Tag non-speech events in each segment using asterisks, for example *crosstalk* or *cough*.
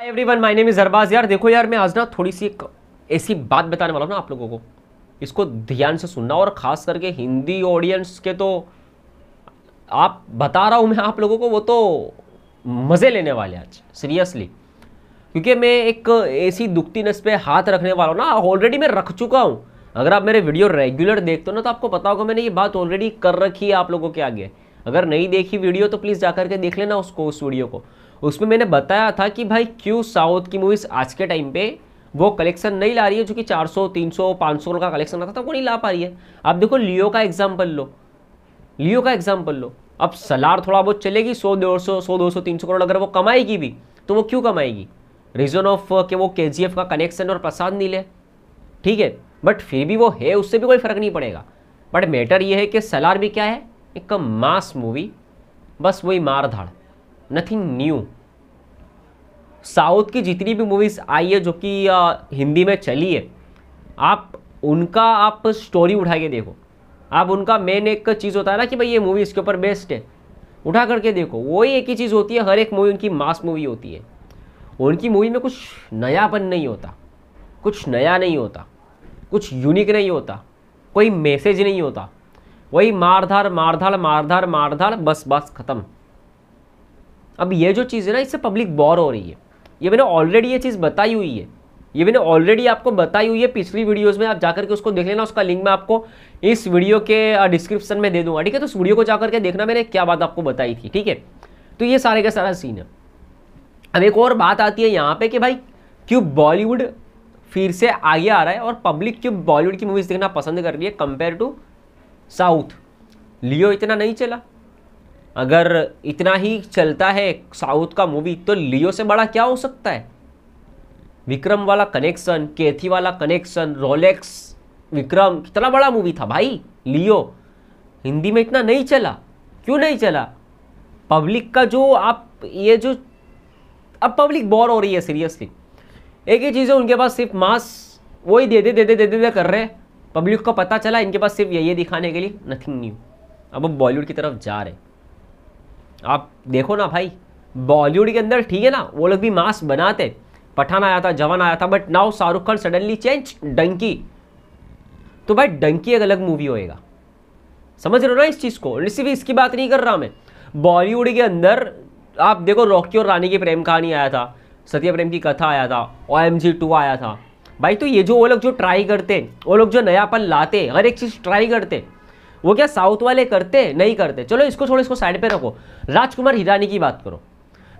hi everyone my name is Arbaz यार देखो यार मैं आज ना थोड़ी सी एक ऐसी बात बताने वाला हूँ ना आप लोगों को इसको ध्यान से सुनना और ख़ास करके हिंदी ऑडियंस के तो आप बता रहा हूँ मैं आप लोगों को वो तो मज़े लेने वाले आज सीरियसली क्योंकि मैं एक ऐसी दुखती नस पे हाथ रखने वाला हूँ ना ऑलरेडी मैं रख चुका हूँ अगर आप मेरे वीडियो रेगुलर देखते हो ना तो आपको पता होगा मैंने ये बात ऑलरेडी कर रखी है आप लोगों के आगे अगर नहीं देखी वीडियो तो प्लीज़ जा करके देख लेना उसको उस वीडियो को उसमें मैंने बताया था कि भाई क्यों साउथ की मूवीज़ आज के टाइम पे वो कलेक्शन नहीं ला रही है जो कि 400, 300, 500 करोड़ का कलेक्शन आता था वो नहीं ला पा रही है अब देखो लियो का एग्जाम्पल लो लियो का एग्जाम्पल लो अब सलार थोड़ा बहुत चलेगी सौ डेढ़ सौ सौ दो सौ तीन सौ करोड़ अगर वो कमाएगी भी तो वो क्यों कमाएगी रीज़न ऑफ के वो के का कनेक्शन और प्रसाद ले ठीक है बट फिर भी वो है उससे भी कोई फ़र्क नहीं पड़ेगा बट मैटर ये है कि सलार भी क्या है एक मास मूवी बस वही मार धाड़ नथिंग न्यू साउथ की जितनी भी मूवीज़ आई है जो कि हिंदी में चली है आप उनका आप स्टोरी उठा के देखो आप उनका मेन एक चीज़ होता है ना कि भाई ये मूवी इसके ऊपर बेस्ट है उठा करके देखो वही एक ही चीज़ होती है हर एक मूवी उनकी मास मूवी होती है उनकी मूवी में कुछ नयापन नहीं होता कुछ नया नहीं होता कुछ यूनिक नहीं होता कोई मैसेज नहीं होता वही मारधार मारधार मारधार मारधार बस बस ख़त्म अब ये जो चीज़ है ना इससे पब्लिक बोर हो रही है ये मैंने ऑलरेडी ये चीज़ बताई हुई है ये मैंने ऑलरेडी आपको बताई हुई है पिछली वीडियोस में आप जाकर के उसको देख लेना उसका लिंक मैं आपको इस वीडियो के डिस्क्रिप्शन में दे दूंगा ठीक है तो उस वीडियो को जाकर के देखना मैंने क्या बात आपको बताई थी ठीक है तो ये सारे का सारा सीन है अब एक और बात आती है यहाँ पे कि भाई क्यों बॉलीवुड फिर से आगे आ रहा है और पब्लिक क्यों बॉलीवुड की मूवीज़ देखना पसंद कर रही है कंपेयर टू साउथ लियो इतना नहीं चला अगर इतना ही चलता है साउथ का मूवी तो लियो से बड़ा क्या हो सकता है विक्रम वाला कनेक्शन केथी वाला कनेक्शन रोलेक्स विक्रम कितना बड़ा मूवी था भाई लियो हिंदी में इतना नहीं चला क्यों नहीं चला पब्लिक का जो आप ये जो अब पब्लिक बोर हो रही है सीरियसली एक ही चीज़ है उनके पास सिर्फ मास वही दे दे दे दे दे दे, कर रहे हैं पब्लिक को पता चला इनके पास सिर्फ यही दिखाने के लिए नथिंग न्यू अब अब बॉलीवुड की तरफ जा रहे हैं आप देखो ना भाई बॉलीवुड के अंदर ठीक है ना वो लोग भी मास्क बनाते पठान आया था जवान आया था but now Shahrukh Khan suddenly change Dunki तो भाई डंकी एक अलग मूवी होएगा समझ रहे हो ना इस चीज़ को सिर्फ इसकी बात नहीं कर रहा मैं बॉलीवुड के अंदर आप देखो रॉकी और रानी की प्रेम कहानी आया था सत्या प्रेम की कथा आया था ओ एम जी टू आया था भाई तो ये जो वो लोग जो ट्राई करते वो लोग जो नयापन लाते हर एक चीज़ ट्राई करते वो क्या साउथ वाले करते नहीं करते चलो इसको छोड़ो इसको साइड पे रखो राजकुमार हिरानी की बात करो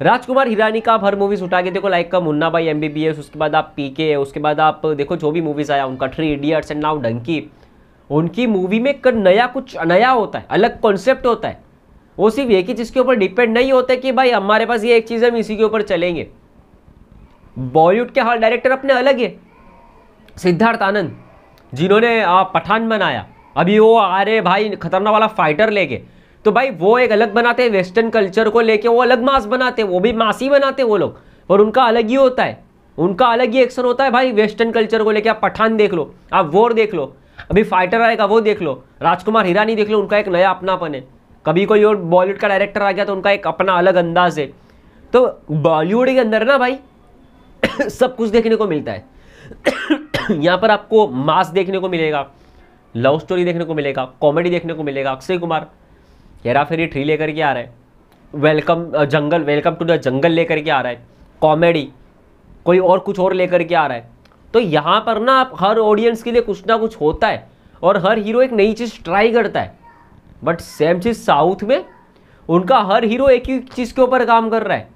राजकुमार हिरानी का आप हर मूवीज उठा के देखो लाइक का मुन्ना भाई एमबीबीएस उसके बाद आप पीके उसके बाद आप देखो जो भी मूवीज आया उनका three idiots and now Dunki उनकी मूवी में कर नया कुछ नया होता है अलग कॉन्सेप्ट होता है वो सिर्फ एक ही चीज़ के ऊपर डिपेंड नहीं होता कि भाई हमारे पास ये एक चीज़ है हम इसी के ऊपर चलेंगे बॉलीवुड के हर डायरेक्टर अपने अलग है सिद्धार्थ आनंद जिन्होंने पठान बनाया अभी वो आ रहे भाई खतरनाक वाला फाइटर लेके तो भाई वो एक अलग बनाते हैं वेस्टर्न कल्चर को लेके वो अलग मास बनाते हैं वो भी मास ही बनाते हैं वो लोग पर उनका अलग ही होता है उनका अलग ही एक्शन होता है भाई वेस्टर्न कल्चर को लेके आप पठान देख लो आप वोर देख लो अभी फाइटर आएगा वो देख लो राजकुमार हिरानी देख लो उनका एक नया अपनापन है कभी कोई और बॉलीवुड का डायरेक्टर आ गया तो उनका एक अपना अलग अंदाज है तो बॉलीवुड के अंदर ना भाई *coughs* सब कुछ देखने को मिलता है *coughs* यहाँ पर आपको मास देखने को मिलेगा लव स्टोरी देखने को मिलेगा कॉमेडी देखने को मिलेगा अक्षय कुमार हेरा फेरी थ्री लेकर के आ रहा है welcome jungle welcome to the jungle लेकर के आ रहा है कॉमेडी कोई और कुछ और लेकर के आ रहा है तो यहाँ पर ना आप हर ऑडियंस के लिए कुछ ना कुछ होता है और हर हीरो एक नई चीज़ ट्राई करता है बट सेम चीज़ साउथ में उनका हर हीरो एक ही चीज़ के ऊपर काम कर रहा है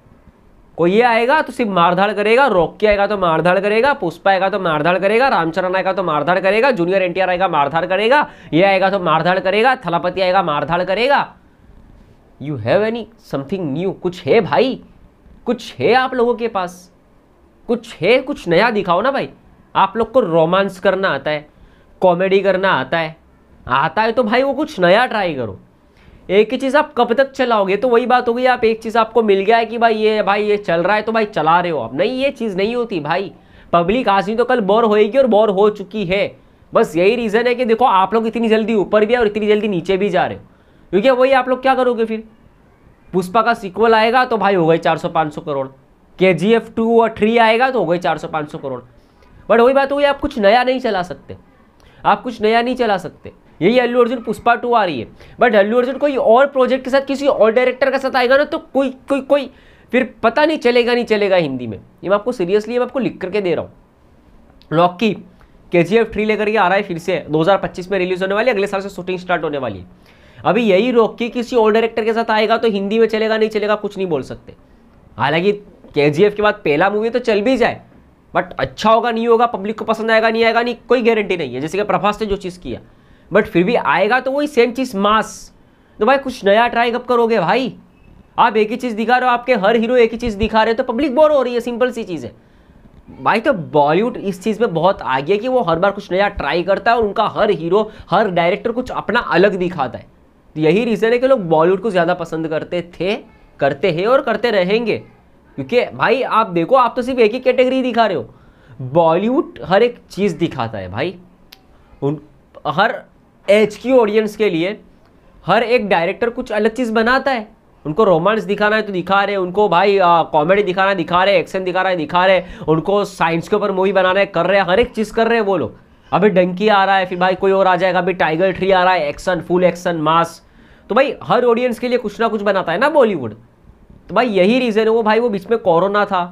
कोई ये आएगा तो सिर्फ मारधाड़ करेगा रॉकी आएगा तो मारधाड़ करेगा पुष्पा आएगा तो मारधाड़ करेगा रामचरण आएगा तो मारधाड़ करेगा जूनियर एनटीआर आएगा मारधाड़ करेगा ये आएगा तो मारधाड़ करेगा थलापति आएगा मारधाड़ करेगा you have any something new कुछ है भाई कुछ है आप लोगों के पास कुछ है कुछ नया दिखाओ ना भाई आप लोग को रोमांस करना आता है कॉमेडी करना आता है आता है तो भाई वो कुछ नया ट्राई करो एक ही चीज़ आप कब तक चलाओगे तो वही बात हो गई आप एक चीज़ आपको मिल गया है कि भाई ये भाई ये चल रहा है तो भाई चला रहे हो आप नहीं ये चीज़ नहीं होती भाई पब्लिक आज नहीं तो कल बोर होएगी और बोर हो चुकी है बस यही रीज़न है कि देखो आप लोग इतनी जल्दी ऊपर भी है और इतनी जल्दी नीचे भी जा रहे हो क्योंकि वही आप लोग क्या करोगे फिर पुष्पा का सिक्वल आएगा तो भाई हो गए चार सौ crore K G F two और थ्री आएगा तो हो गए पाँच सौ करोड़ बट वही बात हो गई आप कुछ नया नहीं चला सकते आप कुछ नया नहीं चला सकते यही अल्लू अर्जुन पुष्पा टू आ रही है बट अल्लू अर्जुन कोई और प्रोजेक्ट के साथ किसी और डायरेक्टर के साथ आएगा ना तो कोई कोई कोई फिर पता नहीं चलेगा नहीं चलेगा हिंदी में ये मैं आपको सीरियसली मैं आपको लिख करके दे रहा हूँ लॉकी के जी एफ थ्री लेकर के आ रहा है फिर से 2025 में रिलीज होने वाली अगले साल से शूटिंग स्टार्ट होने वाली है अभी यही रॉकी किसी और डायरेक्टर के साथ आएगा तो हिंदी में चलेगा नहीं चलेगा कुछ नहीं बोल सकते हालांकि के जी एफ के बाद पहला मूवी तो चल भी जाए बट अच्छा होगा नहीं होगा पब्लिक को पसंद आएगा नहीं आएगा नहीं कोई गारंटी नहीं है जैसे कि प्रभास ने जो चीज़ किया बट फिर भी आएगा तो वही सेम चीज़ मास तो भाई कुछ नया ट्राई कब करोगे भाई आप एक ही चीज़ दिखा रहे हो आपके हर हीरो एक ही चीज़ दिखा रहे हो तो पब्लिक बोर हो रही है सिंपल सी चीज़ है भाई तो बॉलीवुड इस चीज़ में बहुत आगे है कि वो हर बार कुछ नया ट्राई करता है और उनका हर हीरो हर डायरेक्टर कुछ अपना अलग दिखाता है तो यही रीज़न है कि लोग बॉलीवुड को ज़्यादा पसंद करते थे करते हैं और करते रहेंगे क्योंकि भाई आप देखो आप तो सिर्फ एक ही कैटेगरी दिखा रहे हो बॉलीवुड हर एक चीज़ दिखाता है भाई उन हर एच की ऑडियंस के लिए हर एक डायरेक्टर कुछ अलग चीज़ बनाता है उनको रोमांस दिखाना है तो दिखा रहे उनको भाई कॉमेडी दिखाना है दिखा रहे एक्शन दिखा रहा है दिखा रहे उनको साइंस के ऊपर मूवी बनाना है कर रहे हैं हर एक चीज़ कर रहे हैं वो लोग अभी डंकी आ रहा है फिर भाई कोई और आ जाएगा अभी टाइगर ट्री आ रहा है एक्शन फुल एक्शन मास तो भाई हर ऑडियंस के लिए कुछ ना कुछ बनाता है ना बॉलीवुड तो भाई यही रीज़न है वो भाई वो बीच में कोरोना था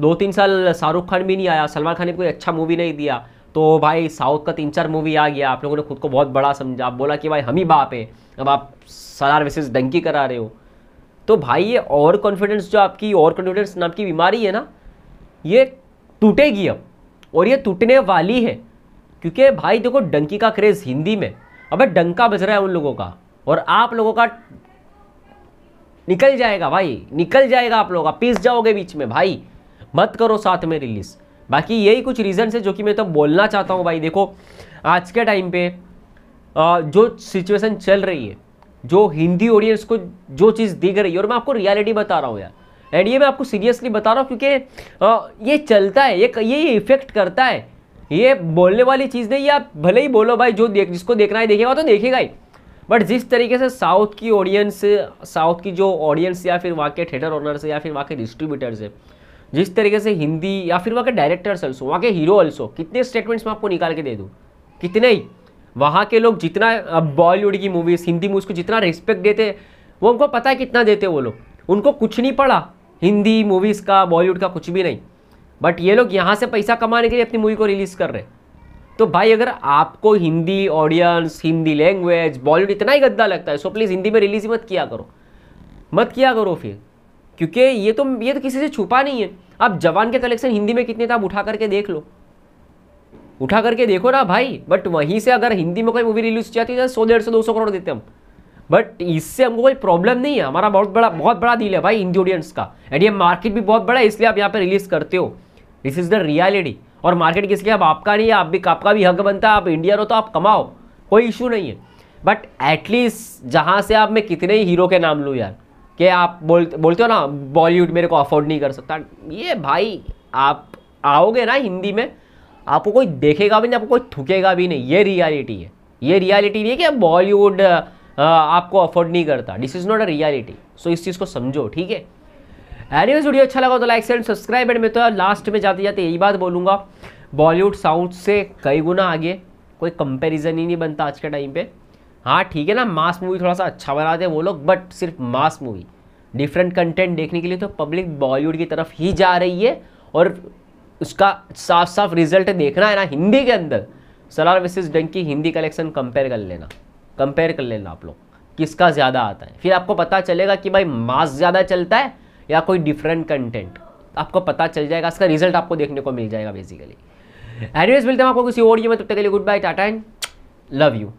दो तीन साल शाहरुख खान भी नहीं आया सलमान खान ने कोई अच्छा मूवी नहीं दिया तो भाई साउथ का तीन चार मूवी आ गया आप लोगों ने खुद को बहुत बड़ा समझा आप बोला कि भाई हम ही बाप है अब आप सरार वर्सेस डंकी करा रहे हो तो भाई ये ओवर कॉन्फिडेंस जो आपकी ओवर कॉन्फिडेंस नाम की बीमारी है ना ये टूटेगी अब और ये टूटने वाली है क्योंकि भाई देखो डंकी का क्रेज़ हिंदी में अब डंका बज रहा है उन लोगों का और आप लोगों का निकल जाएगा भाई निकल जाएगा आप लोगों का पीस जाओगे बीच में भाई मत करो साथ में रिलीज़ बाकी यही कुछ रीज़न्स है जो कि मैं तो बोलना चाहता हूँ भाई देखो आज के टाइम पे जो सिचुएशन चल रही है जो हिंदी ऑडियंस को जो चीज़ दिख रही है और मैं आपको रियलिटी बता रहा हूँ यार एंड ये मैं आपको सीरियसली बता रहा हूँ क्योंकि ये चलता है ये ये इफेक्ट करता है ये बोलने वाली चीज़ नहीं आप भले ही बोलो भाई जो देख जिसको देखना है देखेगा तो देखेगा ही बट जिस तरीके से साउथ की ऑडियंस साउथ की जो ऑडियंस या फिर वहाँ के थिएटर ओनर्स या फिर वहाँ के डिस्ट्रीब्यूटर्स है जिस तरीके से हिंदी या फिर वहाँ के डायरेक्टर्स अल्सो वहाँ के हीरो अल्सो कितने स्टेटमेंट्स मैं आपको निकाल के दे दूँ कितने ही वहाँ के लोग जितना बॉलीवुड की मूवीज़ हिंदी मूवीज़ को जितना रिस्पेक्ट देते वो उनको पता है कितना देते वो लोग उनको कुछ नहीं पड़ा हिंदी मूवीज़ का बॉलीवुड का कुछ भी नहीं बट ये लोग यहाँ से पैसा कमाने के लिए अपनी मूवी को रिलीज़ कर रहे तो भाई अगर आपको हिंदी ऑडियंस हिंदी लैंग्वेज बॉलीवुड इतना ही गद्दा लगता है सो प्लीज़ हिंदी में रिलीज़ मत किया करो मत किया करो फिर क्योंकि ये तो ये तो किसी से छुपा नहीं है आप जवान के कलेक्शन हिंदी में कितने थे आप उठा करके देख लो उठा करके देखो ना भाई बट वहीं से अगर हिंदी में कोई मूवी रिलीज की जाती है तो सौ डेढ़ सौ दो सौ करोड़ देते हम बट इससे हमको कोई प्रॉब्लम नहीं है हमारा बहुत बड़ा बहुत बड़ा दिल है भाई हिंदी ऑडियंस का एंड ये मार्केट भी बहुत बड़ा है इसलिए आप यहाँ पर रिलीज़ करते हो दिस इज़ द रियलिटी और मार्केट किसके अब आपका नहीं है आप भी आपका भी हक बनता है आप इंडियन हो तो आप कमाओ कोई इशू नहीं है बट एटलीस्ट जहाँ से आप मैं कितने ही हीरो के नाम लूँ यार कि आप बोल बोलते हो ना बॉलीवुड मेरे को अफोर्ड नहीं कर सकता ये भाई आप आओगे ना हिंदी में आपको कोई देखेगा भी नहीं आपको कोई थुकेगा भी नहीं ये रियलिटी है ये रियलिटी नहीं है कि बॉलीवुड आपको अफोर्ड नहीं करता this is not a reality so इस चीज़ को समझो ठीक है एनीवेज वीडियो अच्छा लगा तो लाइक एंड सब्सक्राइब एंड मैं तो लास्ट में जाते जाते यही बात बोलूँगा बॉलीवुड साउथ से कई गुना आगे कोई कंपेरिजन ही नहीं बनता आज के टाइम पे हाँ ठीक है ना मास मूवी थोड़ा सा अच्छा बनाते हैं वो लोग बट सिर्फ मास मूवी डिफरेंट कंटेंट देखने के लिए तो पब्लिक बॉलीवुड की तरफ ही जा रही है और उसका साफ साफ रिजल्ट देखना है ना हिंदी के अंदर Salaar versus Dunki Hindi collection compare कर लेना कंपेयर कर लेना आप लोग किसका ज़्यादा आता है फिर आपको पता चलेगा कि भाई मास ज़्यादा चलता है या कोई डिफरेंट कंटेंट आपको पता चल जाएगा इसका रिजल्ट आपको देखने को मिल जाएगा बेसिकली एनीवेज मिलते हैं आपको किसी और ये मैं तब तक के लिए goodbye tata and love you